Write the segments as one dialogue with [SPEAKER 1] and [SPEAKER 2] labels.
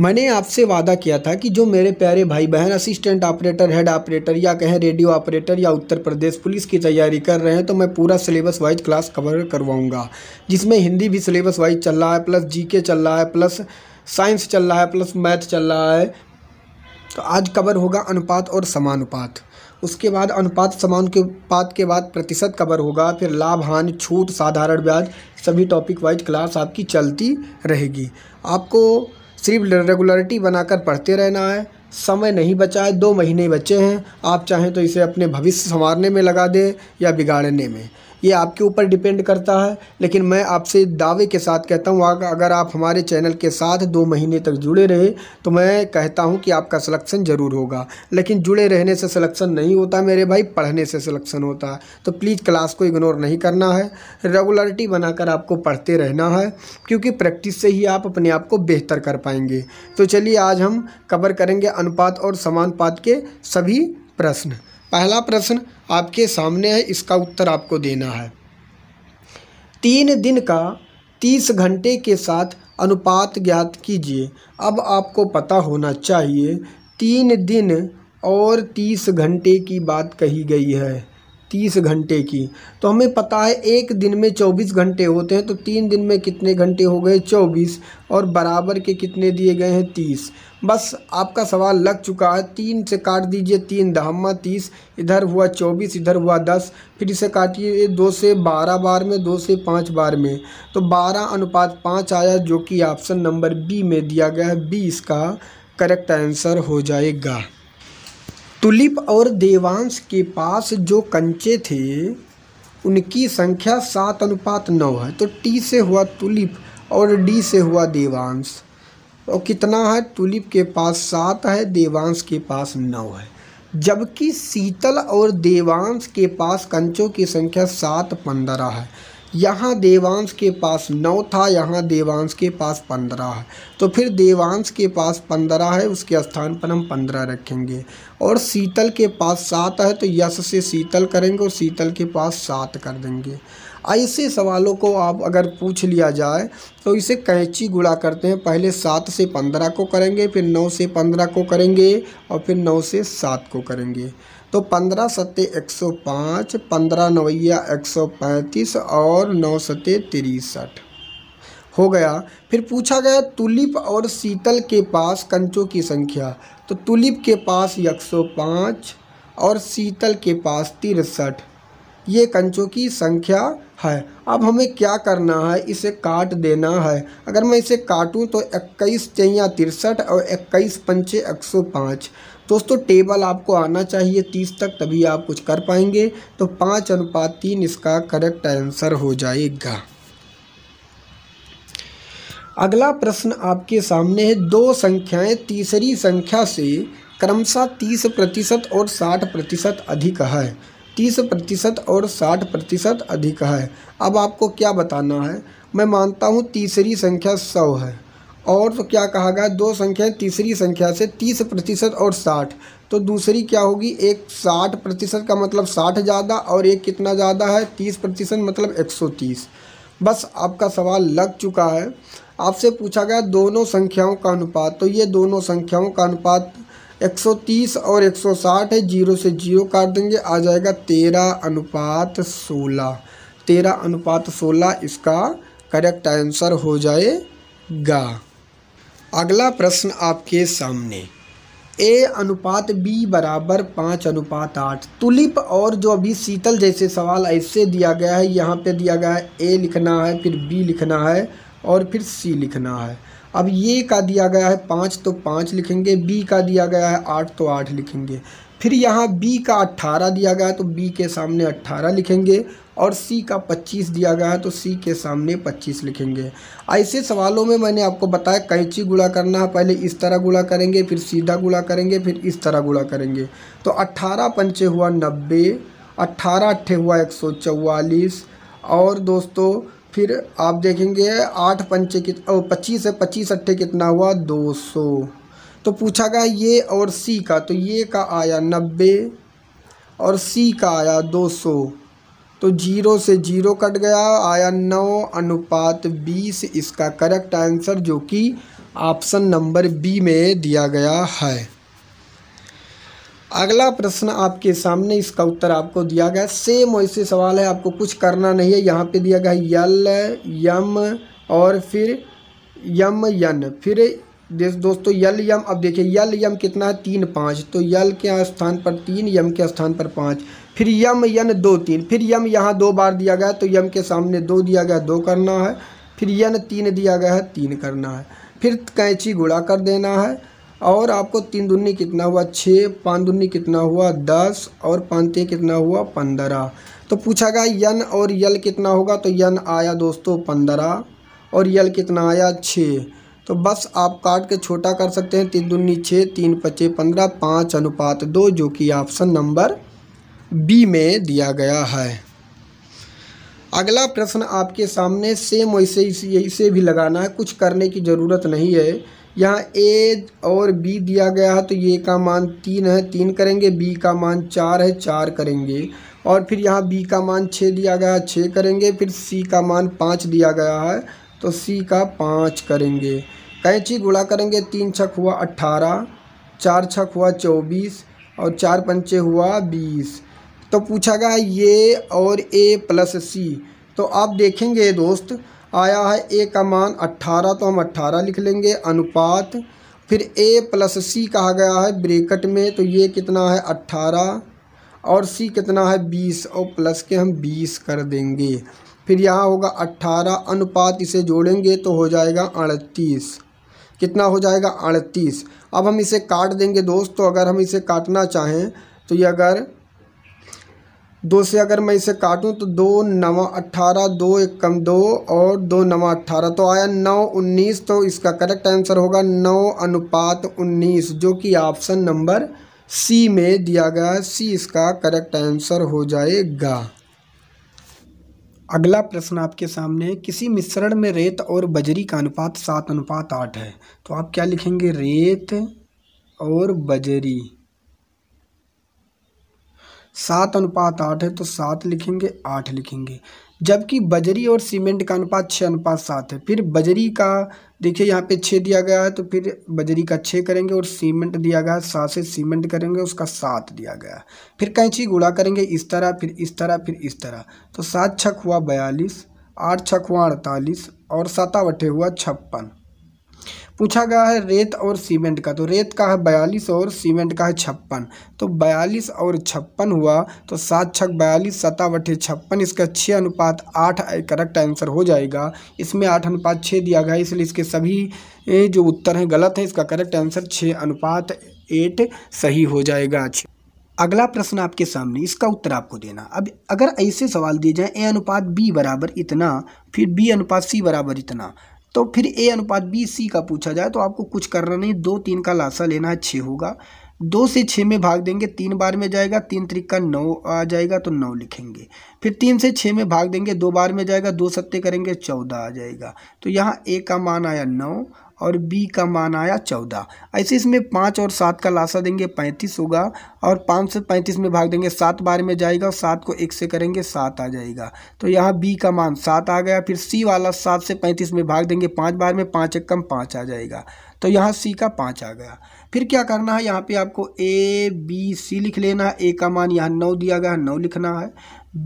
[SPEAKER 1] मैंने आपसे वादा किया था कि जो मेरे प्यारे भाई बहन असिस्टेंट ऑपरेटर हेड ऑपरेटर या कहें रेडियो ऑपरेटर या उत्तर प्रदेश पुलिस की तैयारी कर रहे हैं तो मैं पूरा सिलेबस वाइज क्लास कवर करवाऊंगा जिसमें हिंदी भी सिलेबस वाइज चल रहा है प्लस जीके चल रहा है प्लस साइंस चल रहा है प्लस मैथ चल रहा है तो आज कवर होगा अनुपात और समानुपात उसके बाद अनुपात समान के पात के बाद प्रतिशत कवर होगा फिर लाभ हानि छूट साधारण ब्याज सभी टॉपिक वाइज क्लास आपकी चलती रहेगी आपको सिर्फ रेगुलरिटी बनाकर पढ़ते रहना है समय नहीं बचा है दो महीने बचे हैं आप चाहें तो इसे अपने भविष्य संवारने में लगा दें या बिगाड़ने में ये आपके ऊपर डिपेंड करता है लेकिन मैं आपसे दावे के साथ कहता हूँ अगर आप हमारे चैनल के साथ दो महीने तक जुड़े रहे तो मैं कहता हूँ कि आपका सलेक्शन ज़रूर होगा लेकिन जुड़े रहने से सलेक्शन नहीं होता मेरे भाई पढ़ने से सलेक्शन होता है तो प्लीज़ क्लास को इग्नोर नहीं करना है रेगुलरिटी बनाकर आपको पढ़ते रहना है क्योंकि प्रैक्टिस से ही आप अपने आप को बेहतर कर पाएंगे तो चलिए आज हम कवर करेंगे अनुपात और समानुपात के सभी प्रश्न पहला प्रश्न आपके सामने है इसका उत्तर आपको देना है तीन दिन का तीस घंटे के साथ अनुपात ज्ञात कीजिए अब आपको पता होना चाहिए तीन दिन और तीस घंटे की बात कही गई है तीस घंटे की तो हमें पता है एक दिन में चौबीस घंटे होते हैं तो तीन दिन में कितने घंटे हो गए चौबीस और बराबर के कितने दिए गए हैं तीस बस आपका सवाल लग चुका है तीन से काट दीजिए तीन दहमा तीस इधर हुआ चौबीस इधर हुआ दस फिर इसे काटिए दो से बारह बार में दो से पाँच बार में तो बारह अनुपात पाँच आया जो कि ऑप्शन नंबर बी में दिया गया है बी इसका करेक्ट आंसर हो जाएगा तुलिप और देवांश के पास जो कंचे थे उनकी संख्या सात अनुपात नौ है तो टी से हुआ तुलिप और डी से हुआ देवांश और कितना है तुलिप के पास सात है देवांश के पास नौ है जबकि शीतल और देवांश के पास कंचों की संख्या सात पंद्रह है यहाँ देवांश के पास नौ था यहाँ देवांश के पास पंद्रह है तो फिर देवांश के पास पंद्रह है उसके स्थान पर हम पंद्रह रखेंगे और शीतल के पास सात है तो यश से शीतल करेंगे और शीतल के पास सात कर देंगे ऐसे सवालों को आप अगर पूछ लिया जाए तो इसे कैंची गुड़ा करते हैं पहले सात से पंद्रह को करेंगे फिर नौ से पंद्रह को करेंगे और फिर नौ से सात को करेंगे तो पंद्रह सत्ते एक सौ पाँच पंद्रह नवैया एक सौ पैंतीस और नौ सत्ते तिरसठ हो गया फिर पूछा गया तुलिप और शीतल के पास कंचों की संख्या तो तुलिप के पास एक सौ पाँच और शीतल के पास तिरसठ ये कंचों की संख्या है अब हमें क्या करना है इसे काट देना है अगर मैं इसे काटूँ तो इक्कीस चैया तिरसठ और इक्कीस पंचे एक सौ पाँच दोस्तों टेबल आपको आना चाहिए तीस तक तभी आप कुछ कर पाएंगे तो पाँच अनुपात तीन इसका करेक्ट आंसर हो जाएगा अगला प्रश्न आपके सामने है दो संख्याएं तीसरी संख्या से क्रमशः तीस प्रतिशत और साठ प्रतिशत अधिक है तीस प्रतिशत और साठ प्रतिशत अधिक है अब आपको क्या बताना है मैं मानता हूँ तीसरी संख्या सौ है और तो क्या कहा गया दो संख्या तीसरी संख्या से तीस प्रतिशत और साठ तो दूसरी क्या होगी एक साठ प्रतिशत का मतलब साठ ज़्यादा और एक कितना ज़्यादा है तीस प्रतिशत मतलब एक सौ तीस बस आपका सवाल लग चुका है आपसे पूछा गया दोनों संख्याओं का अनुपात तो ये दोनों संख्याओं का अनुपात एक सौ तीस और एक सौ साठ है जीरो से जीरो काट देंगे आ जाएगा तेरह अनुपात सोलह तेरह अनुपात सोलह इसका करेक्ट आंसर हो जाएगा अगला प्रश्न आपके सामने ए अनुपात बी बराबर पाँच अनुपात आठ तुलिप और जो अभी शीतल जैसे सवाल ऐसे दिया गया है यहाँ पे दिया गया है ए लिखना है फिर बी लिखना है और फिर सी लिखना है अब ये का दिया गया है पाँच तो पाँच लिखेंगे बी का दिया गया है आठ तो आठ लिखेंगे फिर यहाँ बी का अट्ठारह दिया गया है तो बी के सामने अट्ठारह लिखेंगे और सी का पच्चीस दिया गया है तो सी के सामने पच्चीस लिखेंगे ऐसे सवालों में मैंने आपको बताया कैंची गुड़ा करना है पहले इस तरह गुड़ा करेंगे फिर सीधा गुड़ा करेंगे फिर इस तरह गुड़ा करेंगे तो अट्ठारह पंचे हुआ नब्बे अट्ठारह अट्ठे हुआ एक सौ और दोस्तों फिर आप देखेंगे आठ पंचे कित पच्चीस है पच्चीस अट्ठे कितना हुआ दो सौ तो पूछा गया ये और सी का तो ये का आया नब्बे और सी का आया दो सौ तो जीरो से जीरो कट गया आया नौ अनुपात बीस इसका करेक्ट आंसर जो कि ऑप्शन नंबर बी में दिया गया है अगला प्रश्न आपके सामने इसका उत्तर आपको दिया गया सेम वैसे सवाल है आपको कुछ करना नहीं है यहाँ पे दिया गया यल यम और फिर यम यन फिर दोस्तों यल यम अब देखिए यल यम कितना है तीन पाँच तो यल के स्थान पर तीन यम के स्थान पर पाँच फिर यम यन दो तीन फिर यम यहाँ दो बार दिया गया तो यम के सामने दो दिया गया दो करना है फिर यन तीन दिया गया है तीन करना है फिर कैंची गुड़ा कर देना है और आपको तीन दुन्नी कितना हुआ छः पाँच दुन्नी कितना हुआ दस और पाँच कितना हुआ पंद्रह तो पूछा गया यन और यल कितना होगा तो यन आया दोस्तों पंद्रह और यल कितना आया छः तो बस आप काट के छोटा कर सकते हैं तीन दूनी छः तीन पचे पंद्रह पाँच अनुपात दो जो कि ऑप्शन नंबर बी में दिया गया है अगला प्रश्न आपके सामने सेम वैसे इसे भी लगाना है कुछ करने की ज़रूरत नहीं है यहाँ ए और बी दिया गया है तो ये का मान तीन है तीन करेंगे बी का मान चार है चार करेंगे और फिर यहाँ बी का मान छः दिया गया है छः करेंगे फिर सी का मान पाँच दिया गया है तो सी का पाँच करेंगे कैंची गुड़ा करेंगे तीन छक हुआ अट्ठारह चार छक हुआ चौबीस और चार पंचे हुआ बीस तो पूछा गया ये और ए प्लस सी तो आप देखेंगे दोस्त आया है ए का मान अट्ठारह तो हम अट्ठारह लिख लेंगे अनुपात फिर ए प्लस सी कहा गया है ब्रेकट में तो ये कितना है अट्ठारह और सी कितना है बीस और प्लस के हम बीस कर देंगे फिर यहाँ होगा अट्ठारह अनुपात इसे जोड़ेंगे तो हो जाएगा अड़तीस कितना हो जाएगा अड़तीस अब हम इसे काट देंगे दोस्त तो अगर हम इसे काटना चाहें तो ये अगर दो से अगर मैं इसे काटूं तो दो नवा अट्ठारह दो एक कम दो और दो नवा अट्ठारह तो आया नौ उन्नीस तो इसका करेक्ट आंसर होगा नौ अनुपात उन्नीस जो कि ऑप्शन नंबर सी में दिया गया सी इसका करेक्ट आंसर हो जाएगा अगला प्रश्न आपके सामने है किसी मिश्रण में रेत और बजरी का अनुपात सात अनुपात आठ है तो आप क्या लिखेंगे रेत और बजरी सात अनुपात आठ है तो सात लिखेंगे आठ लिखेंगे जबकि बजरी और सीमेंट का अनुपात छः अनुपात सात है फिर बजरी का देखिए यहाँ पे छः दिया गया है तो फिर बजरी का छः करेंगे और सीमेंट दिया गया है सात से सीमेंट करेंगे उसका सात दिया गया है फिर कैंची गुड़ा करेंगे इस तरह फिर इस तरह फिर इस तरह तो सात छक हुआ बयालीस आठ छक हुआ अड़तालीस और सातावटे हुआ छप्पन पूछा गया है रेत और सीमेंट का तो रेत का है बयालीस और सीमेंट का है छप्पन तो बयालीस और छप्पन हुआ तो सात छक बयालीस सतावटे छप्पन इसका छः अनुपात आठ करेक्ट आंसर हो जाएगा इसमें आठ अनुपात छः दिया गया इसलिए इसके सभी जो उत्तर हैं गलत हैं इसका करेक्ट आंसर छः अनुपात एट सही हो जाएगा अगला प्रश्न आपके सामने इसका उत्तर आपको देना अब अगर ऐसे सवाल दिए जाए ए अनुपात बी बराबर इतना फिर बी अनुपात सी बराबर इतना तो फिर ए अनुपात बी सी का पूछा जाए तो आपको कुछ करना नहीं दो तीन का लाशा लेना है छः होगा दो से छः में भाग देंगे तीन बार में जाएगा तीन तरीका नौ आ जाएगा तो नौ लिखेंगे फिर तीन से छः में भाग देंगे दो बार में जाएगा दो सत्ते करेंगे चौदह आ जाएगा तो यहाँ ए का मान आया नौ और बी का मान आया चौदह ऐसे इसमें पाँच और सात का लाशा देंगे पैंतीस होगा और पाँच से पैंतीस में भाग देंगे सात बार में जाएगा और सात को एक से करेंगे सात आ जाएगा तो यहाँ बी का मान सात आ गया फिर सी वाला सात से पैंतीस में भाग देंगे पाँच बार में पाँच एक कम पाँच आ जाएगा तो यहाँ सी का पाँच आ गया फिर क्या करना है यहाँ पे आपको ए बी सी लिख लेना है ए का मान यहाँ नौ दिया गया है नौ लिखना है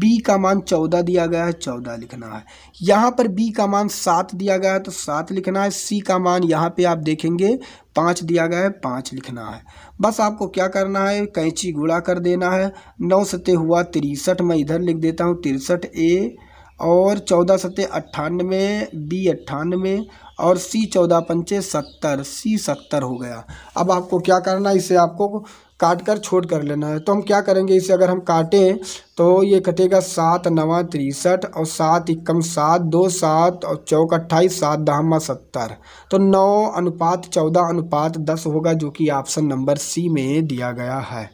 [SPEAKER 1] बी का मान चौदह दिया गया है चौदह लिखना है यहाँ पर बी का मान सात दिया गया है तो सात लिखना है सी का मान यहाँ पे आप देखेंगे पाँच दिया गया है पाँच लिखना है बस आपको क्या करना है कैंची गुड़ा कर देना है नौ सत्य हुआ तिरसठ मैं इधर लिख देता हूँ तिरसठ ए और चौदह सत्य अट्ठानवे बी अट्ठानवे और सी चौदह पंचे सत्तर सी सत्तर हो गया अब आपको क्या करना है इसे आपको काट कर छोड़ कर लेना है तो हम क्या करेंगे इसे अगर हम काटें तो ये कटेगा सात नवा तिरसठ और सात इक्कम सात दो सात और चौक अट्ठाईस सात दहमा सत्तर तो नौ अनुपात चौदह अनुपात दस होगा जो कि ऑप्शन नंबर सी में दिया गया है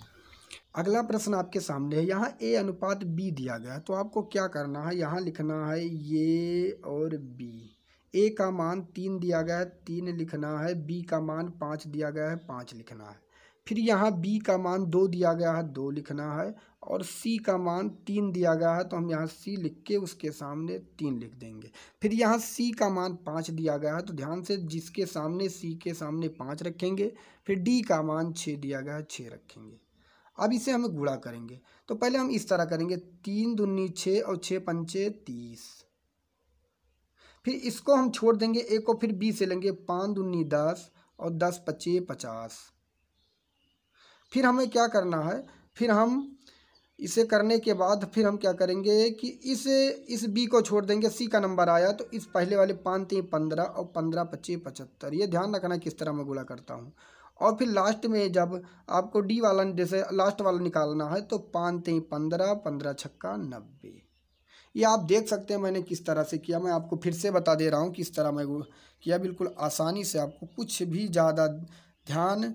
[SPEAKER 1] अगला प्रश्न आपके सामने है यहाँ ए अनुपात बी दिया गया तो आपको क्या करना है यहाँ लिखना है ये और बी ए का मान तीन दिया गया है तीन लिखना है बी का मान पाँच दिया गया है पाँच लिखना है फिर यहाँ बी का मान दो दिया गया है दो लिखना है और सी का मान तीन दिया गया है तो हम यहाँ सी लिख के उसके सामने तीन लिख देंगे फिर यहाँ सी का मान पाँच दिया गया है तो ध्यान से जिसके सामने सी के सामने पाँच रखेंगे फिर डी का मान छः दिया गया है छः रखेंगे अब इसे हमें गुणा करेंगे तो पहले हम इस तरह करेंगे तीन दुन्नी छः और छः पंचे तीस फिर इसको हम छोड़ देंगे ए को फिर बी से लेंगे पाँच दुनी दस और दस पच्चे पचास फिर हमें क्या करना है फिर हम इसे करने के बाद फिर हम क्या करेंगे कि इस इस बी को छोड़ देंगे सी का नंबर आया तो इस पहले वाले पाँच तीन पंद्रह और पंद्रह पच्चीस पचहत्तर ये ध्यान रखना किस तरह मैं गुला करता हूँ और फिर लास्ट में जब आपको डी वाला जैसे लास्ट वाला निकालना है तो पाँच तीन पंद्रह पंद्रह छक्का नब्बे ये आप देख सकते हैं मैंने किस तरह से किया मैं आपको फिर से बता दे रहा हूँ किस तरह मैं किया बिल्कुल आसानी से आपको कुछ भी ज़्यादा ध्यान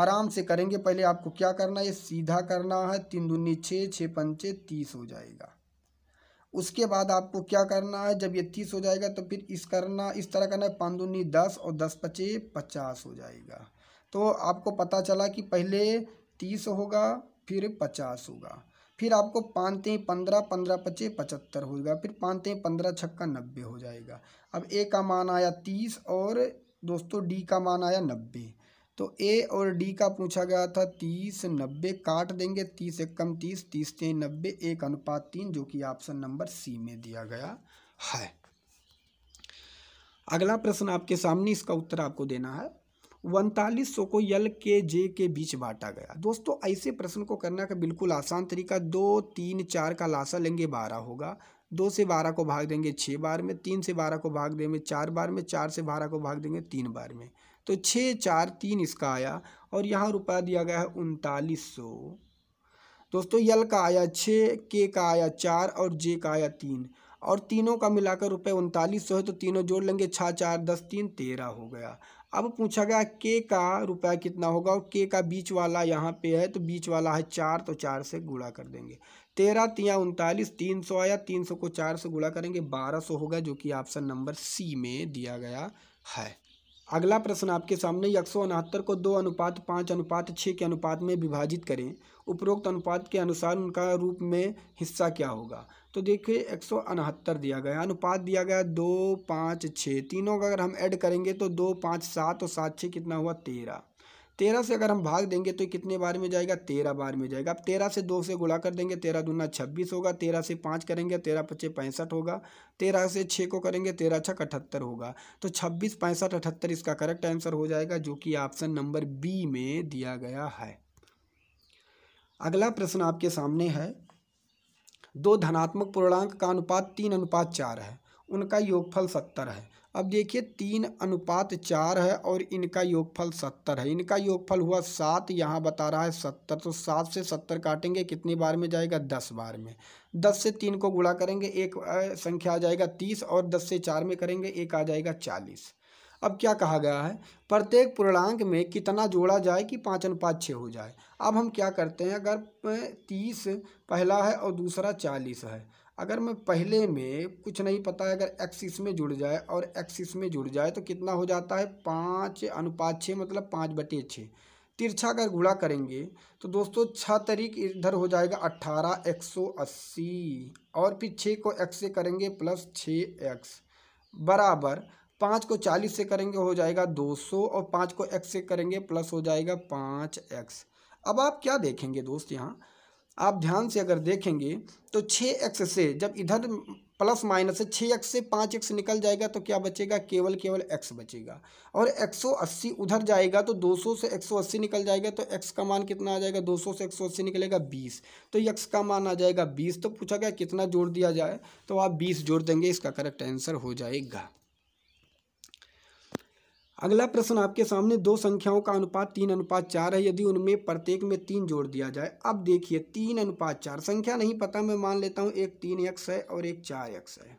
[SPEAKER 1] आराम से करेंगे पहले आपको क्या करना है ये सीधा करना है तीन दूनी छः छः पंचे तीस हो जाएगा उसके बाद आपको क्या करना है जब ये तीस हो जाएगा तो फिर इस करना इस तरह करना है पाँच दूनी दस और दस पचे पचास हो जाएगा तो आपको पता चला कि पहले तीस होगा फिर पचास होगा फिर आपको पानते पंद्रह पंद्रह पचे पचहत्तर होगा फिर पानते पंद्रह छक्का नब्बे हो जाएगा अब ए का मान आया तीस और दोस्तों डी का मान आया नब्बे तो ए और डी का पूछा गया था तीस नब्बे काट देंगे तीस एक कम तीस तीस ते नब्बे एक अनुपात तीन जो कि ऑप्शन नंबर सी में दिया गया है अगला प्रश्न आपके सामने इसका उत्तर आपको देना है उनतालीस सौ को यल के जे के बीच बांटा गया दोस्तों ऐसे प्रश्न को करने का बिल्कुल आसान तरीका दो तीन चार का लाशा लेंगे बारह होगा दो से बारह को भाग देंगे छः बार में तीन से बारह को भाग देंगे चार बार में चार से बारह को भाग देंगे तीन बार में तो छः चार तीन इसका आया और यहाँ रुपया दिया गया है उनतालीस सौ दोस्तों यल का आया छः के का आया चार और जे का आया तीन और तीनों का मिलाकर रुपये उनतालीस सौ है तो तीनों जोड़ लेंगे छः चार दस तीन तेरह हो गया अब पूछा गया के का रुपया कितना होगा और के का बीच वाला यहाँ पे है तो बीच वाला है चार तो चार से गुणा कर देंगे तेरह तिया उनतालीस तीन सौ आया तीन सौ को चार से गुणा करेंगे बारह सौ होगा जो कि ऑप्शन नंबर सी में दिया गया है अगला प्रश्न आपके सामने एक सौ उनहत्तर को दो अनुपात पाँच अनुपात छः के अनुपात में विभाजित करें उपरोक्त अनुपात के अनुसार उनका रूप में हिस्सा क्या होगा तो देखिए एक सौ दिया गया अनुपात दिया गया दो पाँच छः तीनों का अगर हम ऐड करेंगे तो दो पाँच सात और सात छः कितना हुआ तेरह तेरह से अगर हम भाग देंगे तो कितने बार में जाएगा तेरह बार में जाएगा अब तेरह से दो से गुणा कर देंगे तेरह दूना छब्बीस होगा तेरह से पाँच करेंगे तेरह पच्चीस पैंसठ होगा तेरह से छः को करेंगे तेरह छः अठहत्तर होगा तो छब्बीस पैंसठ अठहत्तर इसका करेक्ट आंसर हो जाएगा जो कि ऑप्शन नंबर बी में दिया गया है अगला प्रश्न आपके सामने है दो धनात्मक पूर्णांक का अनुपात तीन अनुपात चार है उनका योगफल सत्तर है अब देखिए तीन अनुपात चार है और इनका योगफल सत्तर है इनका योगफल हुआ सात यहाँ बता रहा है सत्तर तो सात से सत्तर काटेंगे कितनी बार में जाएगा दस बार में दस से तीन को गुणा करेंगे एक संख्या आ जाएगा तीस और दस से चार में करेंगे एक आ जाएगा चालीस अब क्या कहा गया है प्रत्येक पूर्णांक में कितना जोड़ा जाए कि पाँच अनुपात छः हो जाए अब हम क्या करते हैं अगर तीस पहला है और दूसरा चालीस है अगर मैं पहले में कुछ नहीं पता है अगर एक्सिस में जुड़ जाए और एक्सिस में जुड़ जाए तो कितना हो जाता है पाँच अनुपात छः मतलब पाँच बटे छः तिरछा अगर गुणा करेंगे तो दोस्तों छः तरीक इधर हो जाएगा अट्ठारह एक सौ अस्सी और फिर छः को एक्स से करेंगे प्लस छः एक्स बराबर पाँच को चालीस से करेंगे हो जाएगा दो सौ और पाँच को एक्स से करेंगे प्लस हो जाएगा पाँच एक्स अब आप क्या देखेंगे दोस्त यहाँ आप ध्यान से अगर देखेंगे तो छः एक्स से जब इधर प्लस माइनस से छः एक्स से पाँच एक्स निकल जाएगा तो क्या बचेगा केवल केवल एक्स बचेगा और एक सौ अस्सी उधर जाएगा तो दो सौ से एक सौ अस्सी निकल जाएगा तो एक्स का मान कितना आ जाएगा दो सौ से एक सौ अस्सी निकलेगा बीस तो एक्स का मान आ जाएगा बीस तो पूछा गया कितना जोड़ दिया जाए तो आप बीस जोड़ देंगे इसका करेक्ट आंसर हो जाएगा अगला प्रश्न आपके सामने दो संख्याओं का अनुपात तीन अनुपात चार है यदि उनमें प्रत्येक में तीन जोड़ दिया जाए अब देखिए तीन अनुपात चार संख्या नहीं पता मैं मान लेता हूँ एक तीन एक्स है और एक चार एक्स है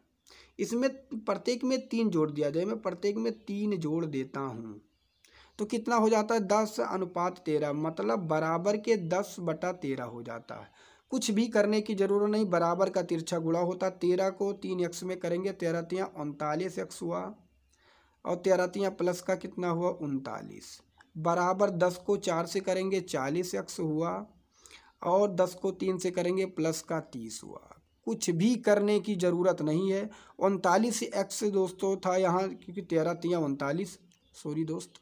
[SPEAKER 1] इसमें प्रत्येक में तीन जोड़ दिया जाए मैं प्रत्येक में तीन जोड़ देता हूँ तो कितना हो जाता है दस अनुपात तेरह मतलब बराबर के दस बटा तेरह हो जाता है कुछ भी करने की ज़रूरत नहीं बराबर का तिरछा गुड़ा होता तेरह को तीन एक्स में करेंगे तेरह तिया उनतालीस एक्स हुआ और तेरह तिया प्लस का कितना हुआ उनतालीस बराबर दस को चार से करेंगे चालीस एक्स हुआ और दस को तीन से करेंगे प्लस का तीस हुआ कुछ भी करने की ज़रूरत नहीं है उनतालीस एक्स दोस्तों था यहाँ क्योंकि तेरह तिया उनतालीस सॉरी दोस्त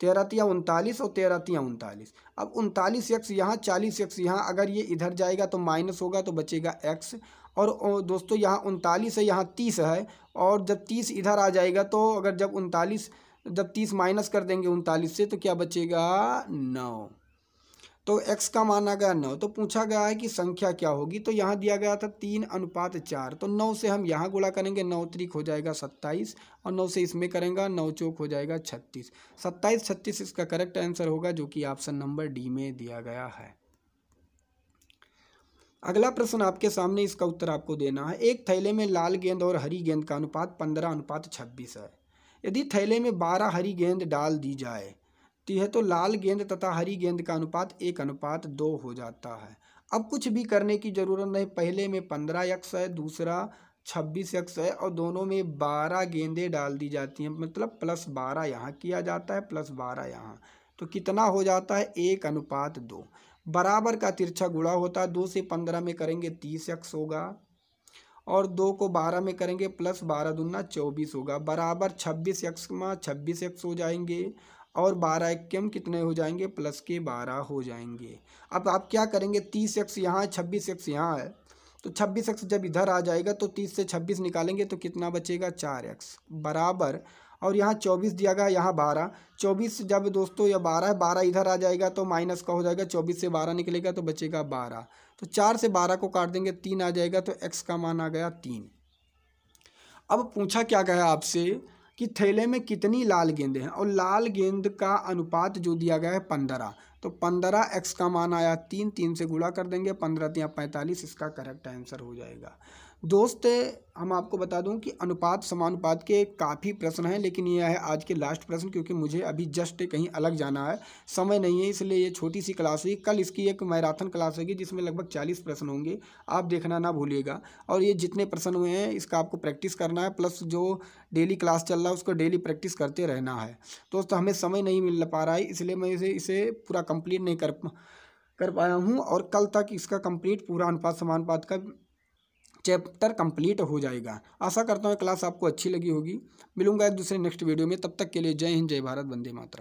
[SPEAKER 1] तेरह तिया उनतालीस और तेरह तिया उनतालीस अब उनतालीस एक्स यहाँ चालीस एक्स यहाँ अगर ये इधर जाएगा तो माइनस होगा तो बचेगा एक्स और दोस्तों यहाँ उनतालीस है यहाँ तीस है और जब तीस इधर आ जाएगा तो अगर जब उनतालीस जब तीस माइनस कर देंगे उनतालीस से तो क्या बचेगा नौ तो एक्स का माना गया नौ तो पूछा गया है कि संख्या क्या होगी तो यहाँ दिया गया था तीन अनुपात चार तो नौ से हम यहाँ गुणा करेंगे नौ त्रिक हो जाएगा सत्ताईस और नौ से इसमें करेंगे नौ चौक हो जाएगा छत्तीस सत्ताईस छत्तीस इसका करेक्ट आंसर होगा जो कि ऑप्शन नंबर डी में दिया गया है अगला प्रश्न आपके सामने इसका उत्तर आपको देना है एक थैले में लाल गेंद और हरी गेंद का अनुपात पंद्रह अनुपात छब्बीस है यदि थैले में बारह हरी गेंद डाल दी जाए तो यह तो लाल गेंद तथा हरी गेंद का अनुपात एक अनुपात दो हो जाता है अब कुछ भी करने की ज़रूरत नहीं पहले में पंद्रह यक्स है दूसरा छब्बीस यक्स है और दोनों में बारह गेंदें डाल दी जाती हैं मतलब प्लस बारह यहाँ किया जाता है प्लस बारह यहाँ तो कितना हो जाता है एक अनुपात दो बराबर का तिरछा गुड़ा होता है दो से पंद्रह में करेंगे तीस एक्स होगा और दो को बारह में करेंगे प्लस बारह दूना चौबीस होगा बराबर छब्बीस एक्स में छब्बीस एक्स हो जाएंगे और बारह इक्यम कितने हो जाएंगे प्लस के बारह हो जाएंगे अब आप क्या करेंगे तीस एक्स यहाँ है छब्बीस एक्स यहाँ है तो छब्बीस एक्स जब इधर आ जाएगा तो तीस से छब्बीस निकालेंगे तो कितना बचेगा चार एक्स बराबर और यहाँ चौबीस दिया गया यहाँ बारह चौबीस जब दोस्तों यह बारह बारह इधर आ जाएगा तो माइनस का हो जाएगा चौबीस से बारह निकलेगा तो बचेगा बारह तो चार से बारह को काट देंगे तीन आ जाएगा तो एक्स का मान आ गया तीन अब पूछा क्या गया आपसे कि थैले में कितनी लाल गेंद हैं और लाल गेंद का अनुपात जो दिया गया है पंद्रह तो पंद्रह एक्स का मान आया तीन तीन से गुणा कर देंगे पंद्रह तीन पैंतालीस इसका करेक्ट आंसर हो जाएगा दोस्त हम आपको बता दूं कि अनुपात समानुपात के काफ़ी प्रश्न हैं लेकिन यह है आज के लास्ट प्रश्न क्योंकि मुझे अभी जस्ट कहीं अलग जाना है समय नहीं है इसलिए ये छोटी सी क्लास हुई कल इसकी एक मैराथन क्लास होगी जिसमें लगभग चालीस प्रश्न होंगे आप देखना ना भूलिएगा और ये जितने प्रश्न हुए हैं इसका आपको प्रैक्टिस करना है प्लस जो डेली क्लास चल रहा है उसको डेली प्रैक्टिस करते रहना है दोस्तों हमें समय नहीं मिल पा रहा है इसलिए मैं इसे इसे पूरा कम्प्लीट नहीं कर कर पाया हूँ और कल तक इसका कंप्लीट पूरा अनुपात समानुपात का चैप्टर कंप्लीट हो जाएगा आशा करता हूँ क्लास आपको अच्छी लगी होगी मिलूंगा एक दूसरे नेक्स्ट वीडियो में तब तक के लिए जय हिंद जय भारत वंदे मातरम